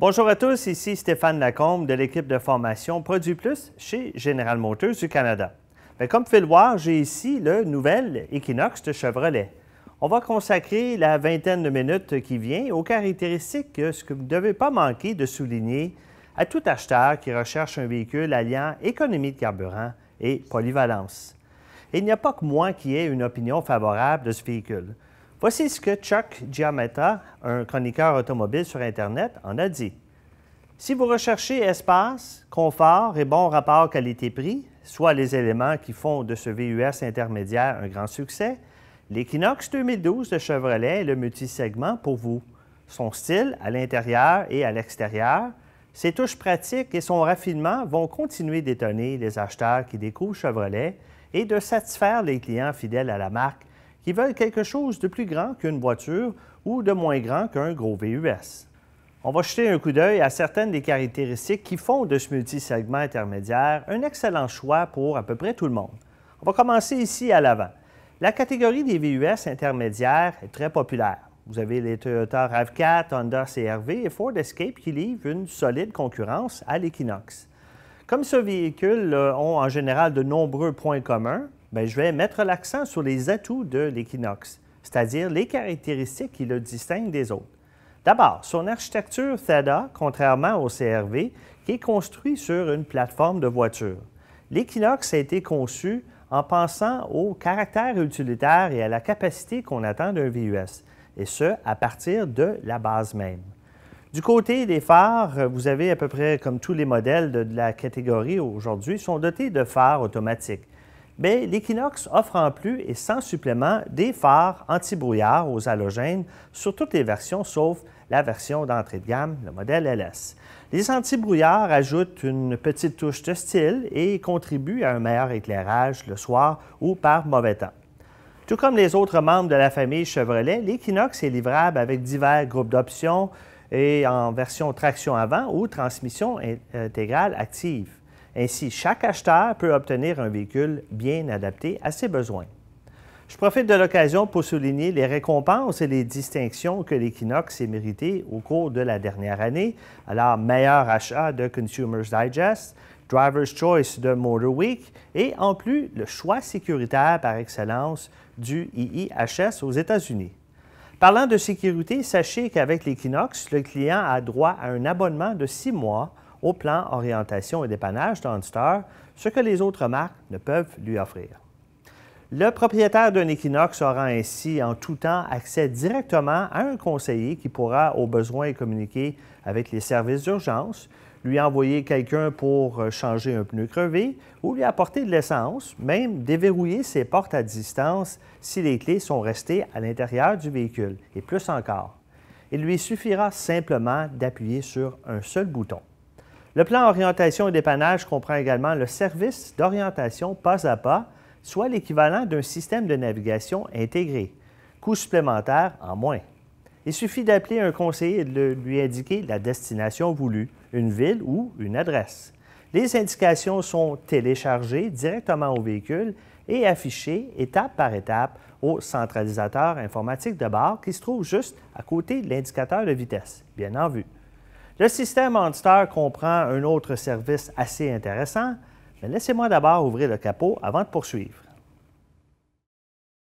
Bonjour à tous, ici Stéphane Lacombe de l'équipe de formation Produit Plus chez General Motors du Canada. Ben, comme vous pouvez le voir, j'ai ici le nouvel Equinox de Chevrolet. On va consacrer la vingtaine de minutes qui vient aux caractéristiques euh, que vous ne devez pas manquer de souligner à tout acheteur qui recherche un véhicule alliant économie de carburant et polyvalence. il n'y a pas que moi qui ai une opinion favorable de ce véhicule. Voici ce que Chuck Giametta, un chroniqueur automobile sur Internet, en a dit. Si vous recherchez espace, confort et bon rapport qualité-prix, soit les éléments qui font de ce VUS intermédiaire un grand succès, l'Equinox 2012 de Chevrolet est le multisegment pour vous. Son style à l'intérieur et à l'extérieur, ses touches pratiques et son raffinement vont continuer d'étonner les acheteurs qui découvrent Chevrolet et de satisfaire les clients fidèles à la marque qui veulent quelque chose de plus grand qu'une voiture ou de moins grand qu'un gros VUS. On va jeter un coup d'œil à certaines des caractéristiques qui font de ce multisegment intermédiaire un excellent choix pour à peu près tout le monde. On va commencer ici à l'avant. La catégorie des VUS intermédiaires est très populaire. Vous avez les Toyota RAV4, Honda CRV et Ford Escape qui livrent une solide concurrence à l'Equinox. Comme ce véhicule euh, ont en général de nombreux points communs, ben, je vais mettre l'accent sur les atouts de l'Equinox, c'est-à-dire les caractéristiques qui le distinguent des autres. D'abord, son architecture Theda, contrairement au CRV, qui est construit sur une plateforme de voiture. L'Equinox a été conçu en pensant au caractère utilitaire et à la capacité qu'on attend d'un VUS, et ce, à partir de la base même. Du côté des phares, vous avez à peu près comme tous les modèles de la catégorie aujourd'hui, sont dotés de phares automatiques mais l'équinoxe offre en plus et sans supplément des phares anti aux halogènes sur toutes les versions sauf la version d'entrée de gamme, le modèle LS. Les anti-brouillards ajoutent une petite touche de style et contribuent à un meilleur éclairage le soir ou par mauvais temps. Tout comme les autres membres de la famille Chevrolet, l'Equinox est livrable avec divers groupes d'options et en version traction avant ou transmission euh, intégrale active. Ainsi, chaque acheteur peut obtenir un véhicule bien adapté à ses besoins. Je profite de l'occasion pour souligner les récompenses et les distinctions que l'Equinox s'est méritées au cours de la dernière année. Alors, meilleur achat de Consumers Digest, Driver's Choice de MotorWeek et en plus le choix sécuritaire par excellence du IIHS aux États-Unis. Parlant de sécurité, sachez qu'avec l'Equinox, le client a droit à un abonnement de six mois au plan orientation et dépannage auditeur ce que les autres marques ne peuvent lui offrir. Le propriétaire d'un Equinox aura ainsi en tout temps accès directement à un conseiller qui pourra au besoin communiquer avec les services d'urgence, lui envoyer quelqu'un pour euh, changer un pneu crevé ou lui apporter de l'essence, même déverrouiller ses portes à distance si les clés sont restées à l'intérieur du véhicule, et plus encore. Il lui suffira simplement d'appuyer sur un seul bouton. Le plan orientation et dépannage comprend également le service d'orientation pas à pas, soit l'équivalent d'un système de navigation intégré. Coût supplémentaire en moins. Il suffit d'appeler un conseiller et de lui indiquer la destination voulue, une ville ou une adresse. Les indications sont téléchargées directement au véhicule et affichées étape par étape au centralisateur informatique de bord qui se trouve juste à côté de l'indicateur de vitesse, bien en vue. Le système Monster comprend un autre service assez intéressant, mais laissez-moi d'abord ouvrir le capot avant de poursuivre.